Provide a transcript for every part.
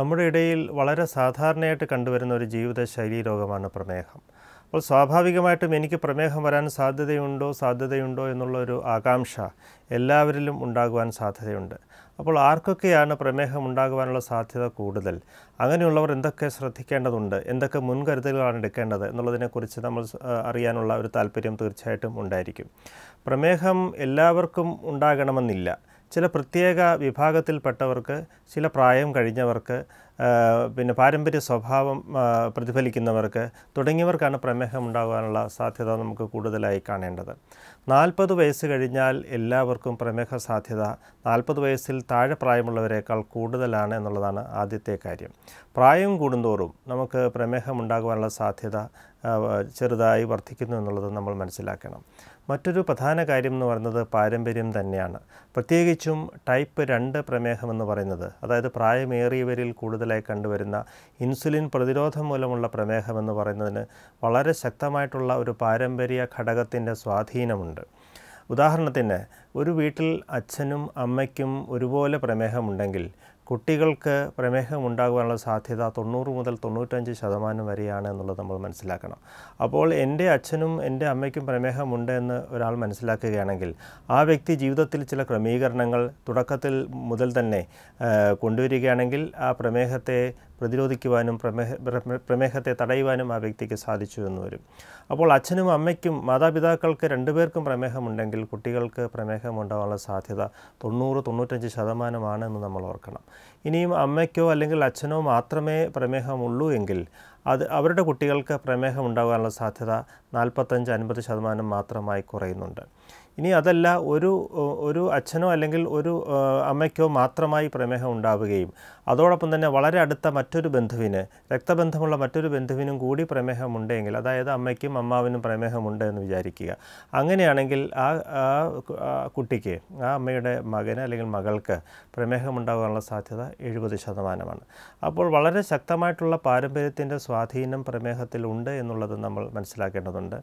നമ്മുടെ ഇടയിൽ വളരെ സാധാരണയായിട്ട് കണ്ടുവരുന്ന ഒരു ജീവിതശൈലി രോഗമാണ് പ്രമേഹം അപ്പോൾ സ്വാഭാവികമായിട്ടും എനിക്ക് പ്രമേഹം വരാൻ സാധ്യതയുണ്ടോ സാധ്യതയുണ്ടോ എന്നുള്ള ഒരു ആകാംക്ഷ എല്ലാവരിലും ഉണ്ടാകുവാൻ സാധ്യതയുണ്ട് അപ്പോൾ ആർക്കൊക്കെയാണ് പ്രമേഹം ഉണ്ടാകുവാനുള്ള സാധ്യത കൂടുതൽ അങ്ങനെയുള്ളവർ എന്തൊക്കെ ശ്രദ്ധിക്കേണ്ടതുണ്ട് എന്തൊക്കെ മുൻകരുതലുകളാണ് എടുക്കേണ്ടത് എന്നുള്ളതിനെക്കുറിച്ച് നമ്മൾ അറിയാനുള്ള ഒരു താല്പര്യം തീർച്ചയായിട്ടും ഉണ്ടായിരിക്കും പ്രമേഹം എല്ലാവർക്കും ഉണ്ടാകണമെന്നില്ല ചില പ്രത്യേക വിഭാഗത്തിൽപ്പെട്ടവർക്ക് ചില പ്രായം കഴിഞ്ഞവർക്ക് പിന്നെ പാരമ്പര്യ സ്വഭാവം പ്രതിഫലിക്കുന്നവർക്ക് തുടങ്ങിയവർക്കാണ് പ്രമേഹം ഉണ്ടാകാനുള്ള സാധ്യത നമുക്ക് കൂടുതലായി കാണേണ്ടത് നാൽപ്പത് വയസ്സ് കഴിഞ്ഞാൽ എല്ലാവർക്കും പ്രമേഹ സാധ്യത നാൽപ്പത് വയസ്സിൽ താഴെ പ്രായമുള്ളവരെക്കാൾ കൂടുതലാണ് എന്നുള്ളതാണ് ആദ്യത്തെ കാര്യം പ്രായം കൂടുന്തോറും നമുക്ക് പ്രമേഹം ഉണ്ടാകുവാനുള്ള സാധ്യത ചെറുതായി വർദ്ധിക്കുന്നു എന്നുള്ളത് നമ്മൾ മനസ്സിലാക്കണം മറ്റൊരു പ്രധാന കാര്യം എന്ന് പറയുന്നത് പാരമ്പര്യം തന്നെയാണ് പ്രത്യേകിച്ചും ടൈപ്പ് രണ്ട് പ്രമേഹം എന്ന് പറയുന്നത് അതായത് പ്രായമേറിയവരിൽ കൂടുതൽ കൂടുതലായി കണ്ടുവരുന്ന ഇൻസുലിൻ പ്രതിരോധം മൂലമുള്ള പ്രമേഹമെന്ന് പറയുന്നതിന് വളരെ ശക്തമായിട്ടുള്ള ഒരു പാരമ്പര്യ ഘടകത്തിൻ്റെ സ്വാധീനമുണ്ട് ഉദാഹരണത്തിന് ഒരു വീട്ടിൽ അച്ഛനും അമ്മയ്ക്കും ഒരുപോലെ പ്രമേഹമുണ്ടെങ്കിൽ കുട്ടികൾക്ക് പ്രമേഹം ഉണ്ടാകുവാനുള്ള സാധ്യത തൊണ്ണൂറ് മുതൽ തൊണ്ണൂറ്റഞ്ച് ശതമാനം വരെയാണ് എന്നുള്ളത് നമ്മൾ മനസ്സിലാക്കണം അപ്പോൾ എൻ്റെ അച്ഛനും എൻ്റെ അമ്മയ്ക്കും പ്രമേഹമുണ്ട് എന്ന് ഒരാൾ മനസ്സിലാക്കുകയാണെങ്കിൽ ആ വ്യക്തി ജീവിതത്തിൽ ചില ക്രമീകരണങ്ങൾ തുടക്കത്തിൽ മുതൽ തന്നെ കൊണ്ടുവരികയാണെങ്കിൽ ആ പ്രമേഹത്തെ പ്രതിരോധിക്കുവാനും പ്രമേഹ പ്രമേഹത്തെ തടയുവാനും ആ വ്യക്തിക്ക് സാധിച്ചു എന്ന് വരും അപ്പോൾ അച്ഛനും അമ്മയ്ക്കും മാതാപിതാക്കൾക്ക് രണ്ടുപേർക്കും പ്രമേഹമുണ്ടെങ്കിൽ കുട്ടികൾക്ക് പ്രമേഹം ഉണ്ടാകാനുള്ള സാധ്യത തൊണ്ണൂറ് തൊണ്ണൂറ്റഞ്ച് ശതമാനമാണ് എന്ന് നമ്മൾ ഓർക്കണം ഇനിയും അമ്മയ്ക്കോ അല്ലെങ്കിൽ അച്ഛനോ മാത്രമേ പ്രമേഹമുള്ളൂ എങ്കിൽ അത് അവരുടെ കുട്ടികൾക്ക് പ്രമേഹം ഉണ്ടാകാനുള്ള സാധ്യത നാൽപ്പത്തഞ്ച് അൻപത് ശതമാനം മാത്രമായി കുറയുന്നുണ്ട് ഇനി അതല്ല ഒരു ഒരു അച്ഛനോ അല്ലെങ്കിൽ ഒരു അമ്മയ്ക്കോ മാത്രമായി പ്രമേഹം ഉണ്ടാവുകയും അതോടൊപ്പം തന്നെ വളരെ അടുത്ത മറ്റൊരു ബന്ധുവിന് രക്തബന്ധമുള്ള മറ്റൊരു ബന്ധുവിനും കൂടി പ്രമേഹമുണ്ടെങ്കിൽ അതായത് അമ്മയ്ക്കും അമ്മാവിനും പ്രമേഹമുണ്ട് എന്ന് വിചാരിക്കുക അങ്ങനെയാണെങ്കിൽ ആ കുട്ടിക്ക് ആ അമ്മയുടെ മകന് അല്ലെങ്കിൽ മകൾക്ക് പ്രമേഹമുണ്ടാകാനുള്ള സാധ്യത എഴുപത് ശതമാനമാണ് അപ്പോൾ വളരെ ശക്തമായിട്ടുള്ള പാരമ്പര്യത്തിൻ്റെ സ്വാധീനം പ്രമേഹത്തിലുണ്ട് എന്നുള്ളത് നമ്മൾ മനസ്സിലാക്കേണ്ടതുണ്ട്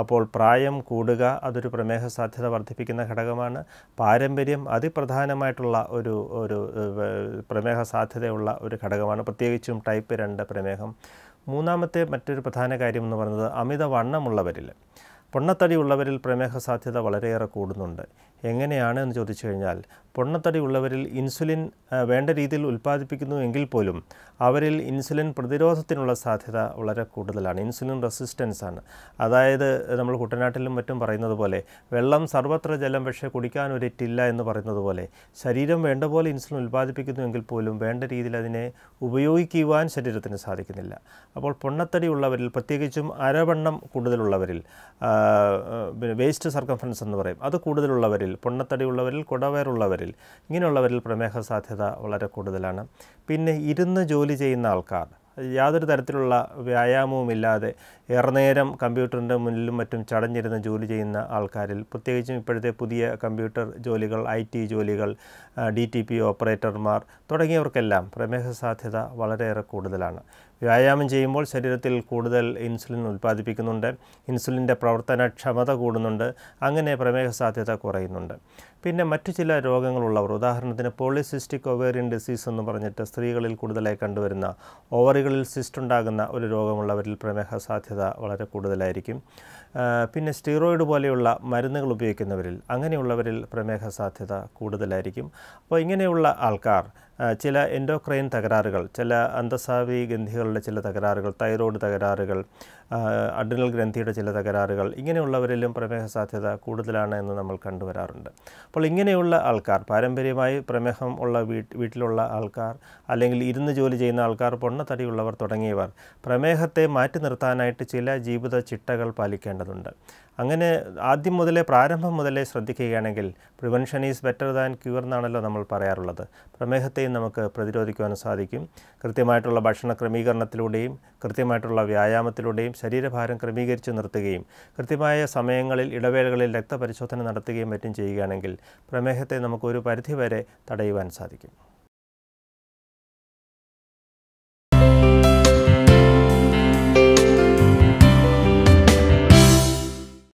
അപ്പോൾ പ്രായം കൂടുക അതൊരു പ്രമേഹ സാധ്യത സാധ്യത വർദ്ധിപ്പിക്കുന്ന ഘടകമാണ് പാരമ്പര്യം അതിപ്രധാനമായിട്ടുള്ള ഒരു ഒരു പ്രമേഹ സാധ്യതയുള്ള ഒരു ഘടകമാണ് പ്രത്യേകിച്ചും ടൈപ്പ് രണ്ട് പ്രമേഹം മൂന്നാമത്തെ മറ്റൊരു പ്രധാന കാര്യം എന്ന് പറയുന്നത് അമിത പൊണ്ണത്തടി ഉള്ളവരിൽ പ്രമേഹ സാധ്യത വളരെയേറെ കൂടുന്നുണ്ട് എങ്ങനെയാണ് എന്ന് ചോദിച്ചു കഴിഞ്ഞാൽ പൊണ്ണത്തടി ഉള്ളവരിൽ ഇൻസുലിൻ വേണ്ട രീതിയിൽ ഉൽപ്പാദിപ്പിക്കുന്നു എങ്കിൽ പോലും അവരിൽ ഇൻസുലിൻ പ്രതിരോധത്തിനുള്ള സാധ്യത വളരെ കൂടുതലാണ് ഇൻസുലിൻ റെസിസ്റ്റൻസ് ആണ് അതായത് നമ്മൾ കുട്ടനാട്ടിലും മറ്റും പറയുന്നത് പോലെ വെള്ളം സർവത്ര ജലം പക്ഷേ കുടിക്കാൻ ഒരിറ്റില്ല എന്ന് പറയുന്നത് പോലെ ശരീരം വേണ്ട പോലെ ഇൻസുലിൻ ഉൽപ്പാദിപ്പിക്കുന്നു എങ്കിൽ പോലും വേണ്ട രീതിയിൽ അതിനെ ഉപയോഗിക്കുവാൻ ശരീരത്തിന് സാധിക്കുന്നില്ല അപ്പോൾ പൊണ്ണത്തടി ഉള്ളവരിൽ പ്രത്യേകിച്ചും അരവണ്ണം കൂടുതലുള്ളവരിൽ പിന്നെ വേസ്റ്റ് സർക്കംഫറൻസ് എന്ന് പറയും അത് കൂടുതലുള്ളവരിൽ ഉള്ളവരിൽ കുടവയറുള്ളവരിൽ ഇങ്ങനെയുള്ളവരിൽ പ്രമേഹ സാധ്യത വളരെ കൂടുതലാണ് പിന്നെ ഇരുന്ന് ജോലി ചെയ്യുന്ന ആൾക്കാർ യാതൊരു തരത്തിലുള്ള വ്യായാമവും ഇല്ലാതെ നേരം കമ്പ്യൂട്ടറിൻ്റെ മുന്നിലും മറ്റും ചടഞ്ഞിരുന്ന് ജോലി ചെയ്യുന്ന ആൾക്കാരിൽ പ്രത്യേകിച്ചും ഇപ്പോഴത്തെ പുതിയ കമ്പ്യൂട്ടർ ജോലികൾ ഐ ടി ജോലികൾ ഡി ടി പി ഓപ്പറേറ്റർമാർ തുടങ്ങിയവർക്കെല്ലാം പ്രമേഹ സാധ്യത വളരെയേറെ കൂടുതലാണ് വ്യായാമം ചെയ്യുമ്പോൾ ശരീരത്തിൽ കൂടുതൽ ഇൻസുലിൻ ഉൽപ്പാദിപ്പിക്കുന്നുണ്ട് ഇൻസുലിൻ്റെ പ്രവർത്തനക്ഷമത കൂടുന്നുണ്ട് അങ്ങനെ പ്രമേഹ സാധ്യത കുറയുന്നുണ്ട് പിന്നെ മറ്റു ചില രോഗങ്ങളുള്ളവർ ഉദാഹരണത്തിന് പോളിസിസ്റ്റിക് ഒവേറിയൻ ഡിസീസ് എന്ന് പറഞ്ഞിട്ട് സ്ത്രീകളിൽ കൂടുതലായി കണ്ടുവരുന്ന ഓവറികളിൽ സിസ്റ്റ് ഉണ്ടാകുന്ന ഒരു രോഗമുള്ളവരിൽ പ്രമേഹ സാധ്യത വളരെ കൂടുതലായിരിക്കും പിന്നെ സ്റ്റീറോയിഡ് പോലെയുള്ള മരുന്നുകൾ ഉപയോഗിക്കുന്നവരിൽ അങ്ങനെയുള്ളവരിൽ പ്രമേഹ സാധ്യത കൂടുതലായിരിക്കും അപ്പോൾ ഇങ്ങനെയുള്ള ആൾക്കാർ ചില എൻഡോക്രൈൻ തകരാറുകൾ ചില അന്തസാവി ഗ്രന്ഥികളുടെ ചില തകരാറുകൾ തൈറോയ്ഡ് തകരാറുകൾ അഡ്രിനൽ ഗ്രന്ഥിയുടെ ചില തകരാറുകൾ ഇങ്ങനെയുള്ളവരിലും പ്രമേഹ സാധ്യത കൂടുതലാണ് എന്ന് നമ്മൾ കണ്ടുവരാറുണ്ട് അപ്പോൾ ഇങ്ങനെയുള്ള ആൾക്കാർ പാരമ്പര്യമായി പ്രമേഹം ഉള്ള വീട്ടിലുള്ള ആൾക്കാർ അല്ലെങ്കിൽ ഇരുന്ന് ജോലി ചെയ്യുന്ന ആൾക്കാർ പൊണ്ണത്തടിയുള്ളവർ തുടങ്ങിയവർ പ്രമേഹത്തെ മാറ്റി നിർത്താനായിട്ട് ചില ജീവിത ചിട്ടകൾ പാലിക്കേണ്ടതുണ്ട് അങ്ങനെ ആദ്യം മുതലേ പ്രാരംഭം മുതലേ ശ്രദ്ധിക്കുകയാണെങ്കിൽ prevention is better than cure എന്നാണല്ലോ നമ്മൾ പറയാറുള്ളത് പ്രമേഹത്തെയും നമുക്ക് പ്രതിരോധിക്കുവാൻ സാധിക്കും കൃത്യമായിട്ടുള്ള ഭക്ഷണ ക്രമീകരണത്തിലൂടെയും കൃത്യമായിട്ടുള്ള വ്യായാമത്തിലൂടെയും ശരീരഭാരം ക്രമീകരിച്ച് നിർത്തുകയും കൃത്യമായ സമയങ്ങളിൽ ഇടവേളകളിൽ രക്തപരിശോധന നടത്തുകയും മറ്റും ചെയ്യുകയാണെങ്കിൽ പ്രമേഹത്തെ നമുക്ക് ഒരു പരിധിവരെ തടയുവാൻ സാധിക്കും